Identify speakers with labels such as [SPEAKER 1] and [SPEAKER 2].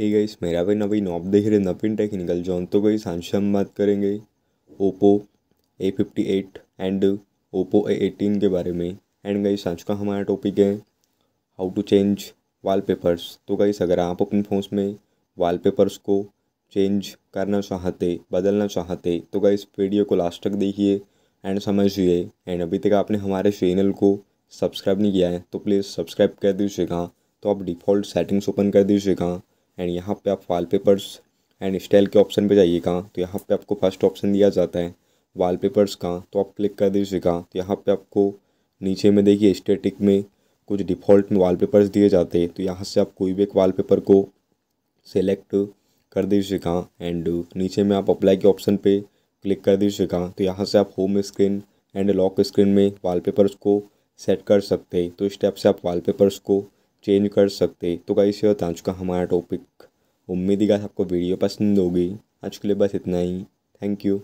[SPEAKER 1] hey guys मेरा भी नवीन आप देख रहे नवीन टेक्निकल जॉन तो गई सांशी हम बात करेंगे Oppo A fifty eight and Oppo A eighteen के बारे में एंड गई सांच का हमारा टॉपिक है हाउ टू चेंज वॉलपेपर्स तो गाइस अगर आप अपने फ़ोन में वॉलपेपर्स को चेंज करना चाहते बदलना चाहते तो गई वीडियो को लास्ट तक देखिए एंड समझिए एंड अभी तक आपने हमारे चैनल को सब्सक्राइब नहीं किया है तो प्लीज़ सब्सक्राइब कर दीजिएगा तो आप डिफ़ॉल्ट सेटिंग्स ओपन कर दीजिएगा एंड यहाँ पे आप वॉलपेपर्स एंड स्टाइल के ऑप्शन पे जाइएगा तो यहाँ पे आपको फर्स्ट ऑप्शन दिया जाता है वॉलपेपर्स का तो आप क्लिक कर दीजिएगा तो यहाँ पे आपको नीचे में देखिए स्टेटिक में कुछ डिफ़ॉल्ट में पेपर्स दिए जाते हैं तो यहाँ से आप कोई भी एक पेपर को सेलेक्ट कर दीजिएगा एंड नीचे में आप अप्लाई के ऑप्शन पर क्लिक कर दीजिएगा तो यहाँ से आप home screen and lock screen में वॉलपेपर्स को सेट कर सकते हैं तो इस स्टेप से आप वॉलपेपर्स को चेंज कर सकते तो गाइस होता आज का हमारा टॉपिक उम्मीद ही आपको वीडियो पसंद होगी आज के लिए बस इतना ही थैंक यू